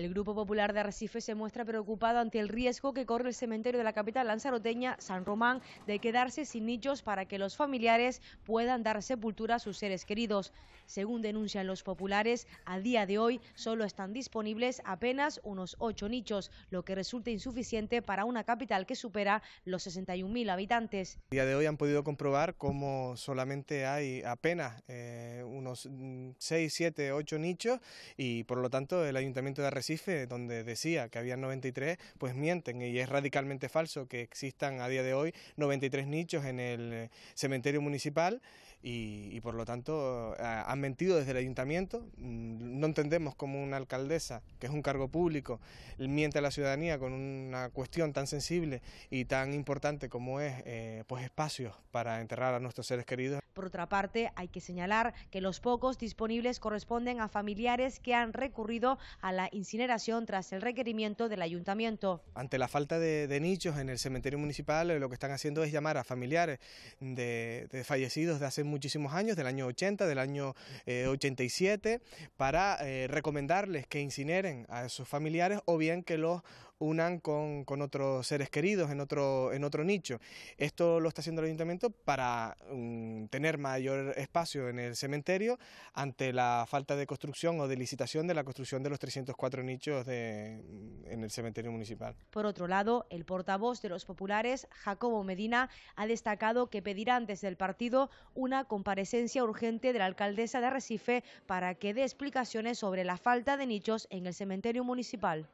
El Grupo Popular de Arrecife se muestra preocupado ante el riesgo que corre el cementerio de la capital lanzaroteña, San Román, de quedarse sin nichos para que los familiares puedan dar sepultura a sus seres queridos. Según denuncian los populares, a día de hoy solo están disponibles apenas unos ocho nichos, lo que resulta insuficiente para una capital que supera los 61.000 habitantes. A día de hoy han podido comprobar cómo solamente hay apenas eh, unos 6, 7, 8 nichos y por lo tanto el Ayuntamiento de Arrecife donde decía que había 93, pues mienten y es radicalmente falso que existan a día de hoy 93 nichos en el eh, cementerio municipal y, por lo tanto eh, han mentido desde el ayuntamiento. Mm, no entendemos cómo una alcaldesa, que es un cargo público, miente a la ciudadanía con una cuestión tan sensible y tan importante como es eh, pues espacios para enterrar a nuestros seres queridos. Por otra parte, hay que señalar que los pocos disponibles corresponden a familiares que han recurrido a la incidencia incineración tras el requerimiento del ayuntamiento. Ante la falta de, nichos en el cementerio municipal, eh, lo que están haciendo es llamar a familiares de, fallecidos de hace muchísimos años, del año 80, del año 87, eh, para eh, recomendarles que incineren a sus familiares o bien que los unan con, otros seres queridos en otro, en otro nicho. Esto lo está haciendo el ayuntamiento para mm, tener mayor espacio en el cementerio ante la falta de construcción o de licitación de la construcción de los 304 nichos de, mm, en el cementerio municipal. Por otro lado, el portavoz de los populares, Jacobo Medina, ha destacado que pedirá desde el partido una comparecencia urgente de la alcaldesa de Recife para que dé explicaciones sobre la falta de nichos en el cementerio municipal.